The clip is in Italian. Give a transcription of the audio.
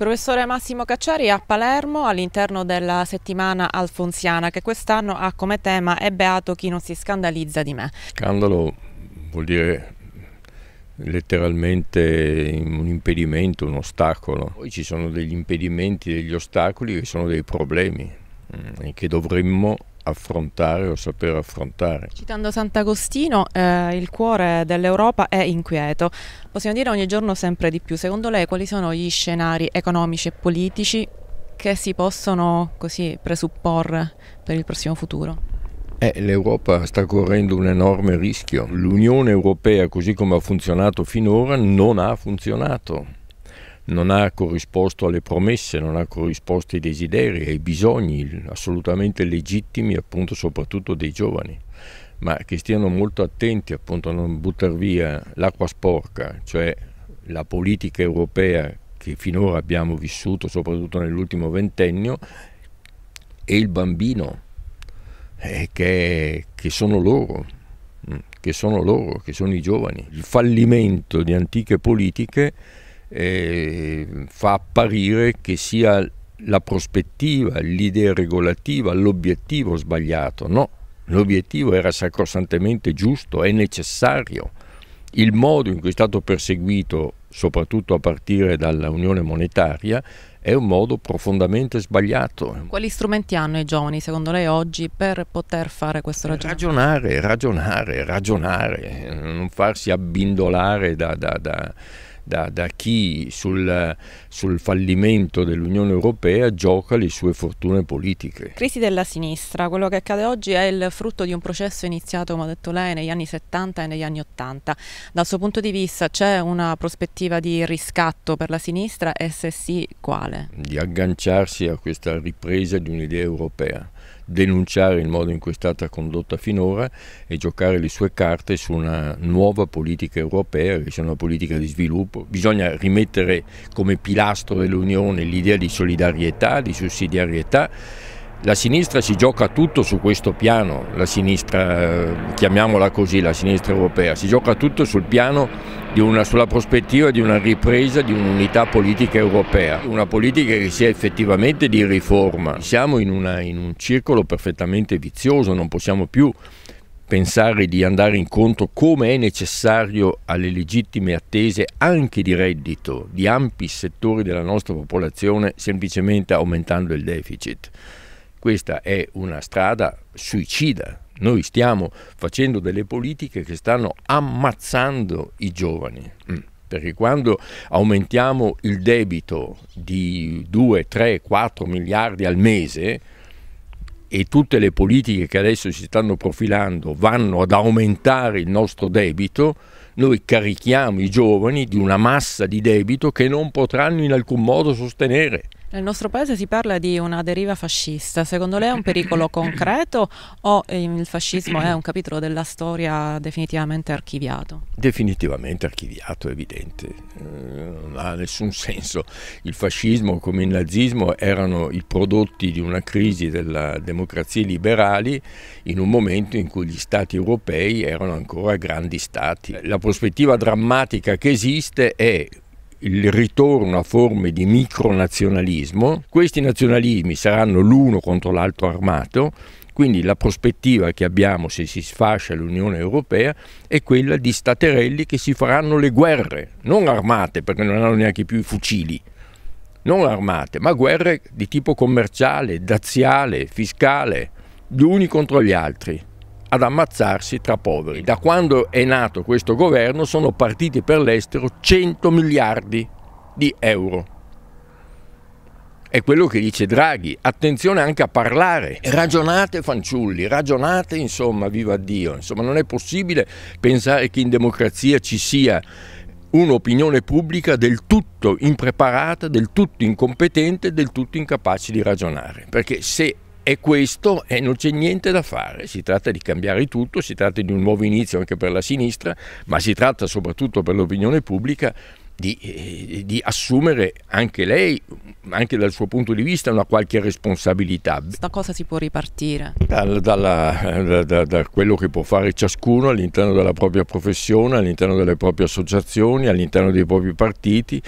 Professore Massimo Cacciari a Palermo all'interno della settimana alfonsiana che quest'anno ha come tema È beato chi non si scandalizza di me. Scandalo vuol dire letteralmente un impedimento, un ostacolo. Poi ci sono degli impedimenti, degli ostacoli che sono dei problemi mm, che dovremmo affrontare o saper affrontare. Citando Sant'Agostino, eh, il cuore dell'Europa è inquieto, possiamo dire ogni giorno sempre di più. Secondo lei quali sono gli scenari economici e politici che si possono così presupporre per il prossimo futuro? Eh, L'Europa sta correndo un enorme rischio. L'Unione Europea, così come ha funzionato finora, non ha funzionato non ha corrisposto alle promesse, non ha corrisposto ai desideri, ai bisogni assolutamente legittimi appunto soprattutto dei giovani, ma che stiano molto attenti appunto a non buttare via l'acqua sporca, cioè la politica europea che finora abbiamo vissuto soprattutto nell'ultimo ventennio e il bambino eh, che, che sono loro, mm, che sono loro, che sono i giovani. Il fallimento di antiche politiche eh, fa apparire che sia la prospettiva, l'idea regolativa, l'obiettivo sbagliato. No, l'obiettivo era sacrosantemente giusto, è necessario. Il modo in cui è stato perseguito, soprattutto a partire dall'Unione Monetaria, è un modo profondamente sbagliato. Quali strumenti hanno i giovani, secondo lei, oggi per poter fare questo eh, ragionamento? Ragionare, ragionare, ragionare, non farsi abbindolare da, da, da da, da chi sul, sul fallimento dell'Unione Europea gioca le sue fortune politiche. Crisi della sinistra, quello che accade oggi è il frutto di un processo iniziato, come ha detto lei, negli anni 70 e negli anni 80. Dal suo punto di vista c'è una prospettiva di riscatto per la sinistra e se sì quale? Di agganciarsi a questa ripresa di un'idea europea denunciare il modo in cui è stata condotta finora e giocare le sue carte su una nuova politica europea, che sia una politica di sviluppo. Bisogna rimettere come pilastro dell'Unione l'idea di solidarietà, di sussidiarietà la sinistra si gioca tutto su questo piano, la sinistra, eh, chiamiamola così, la sinistra europea, si gioca tutto sul piano una, sulla prospettiva di una ripresa di un'unità politica europea, una politica che sia effettivamente di riforma. Siamo in, una, in un circolo perfettamente vizioso, non possiamo più pensare di andare incontro come è necessario alle legittime attese anche di reddito di ampi settori della nostra popolazione semplicemente aumentando il deficit. Questa è una strada suicida. Noi stiamo facendo delle politiche che stanno ammazzando i giovani. Mm, perché quando aumentiamo il debito di 2, 3, 4 miliardi al mese, e tutte le politiche che adesso si stanno profilando vanno ad aumentare il nostro debito, noi carichiamo i giovani di una massa di debito che non potranno in alcun modo sostenere. Nel nostro paese si parla di una deriva fascista, secondo lei è un pericolo concreto o ehm, il fascismo è un capitolo della storia definitivamente archiviato? Definitivamente archiviato, è evidente, eh, non ha nessun senso. Il fascismo come il nazismo erano i prodotti di una crisi della democrazia liberali in un momento in cui gli stati europei erano ancora grandi stati. La prospettiva drammatica che esiste è il ritorno a forme di micronazionalismo, questi nazionalismi saranno l'uno contro l'altro armato, quindi la prospettiva che abbiamo se si sfascia l'Unione Europea è quella di staterelli che si faranno le guerre, non armate perché non hanno neanche più i fucili, non armate, ma guerre di tipo commerciale, daziale, fiscale, gli uni contro gli altri ad ammazzarsi tra poveri. Da quando è nato questo governo sono partiti per l'estero 100 miliardi di euro. È quello che dice Draghi. Attenzione anche a parlare. Ragionate fanciulli, ragionate insomma, viva Dio. Insomma, non è possibile pensare che in democrazia ci sia un'opinione pubblica del tutto impreparata, del tutto incompetente, del tutto incapace di ragionare. Perché se è questo e eh, non c'è niente da fare, si tratta di cambiare tutto, si tratta di un nuovo inizio anche per la sinistra, ma si tratta soprattutto per l'opinione pubblica di, eh, di, assumere anche lei, anche dal suo punto di vista, una qualche responsabilità. Da cosa si può ripartire? Dalla, dalla, da, da, quello che può fare ciascuno all'interno della propria professione, all'interno delle proprie associazioni, all'interno dei propri partiti.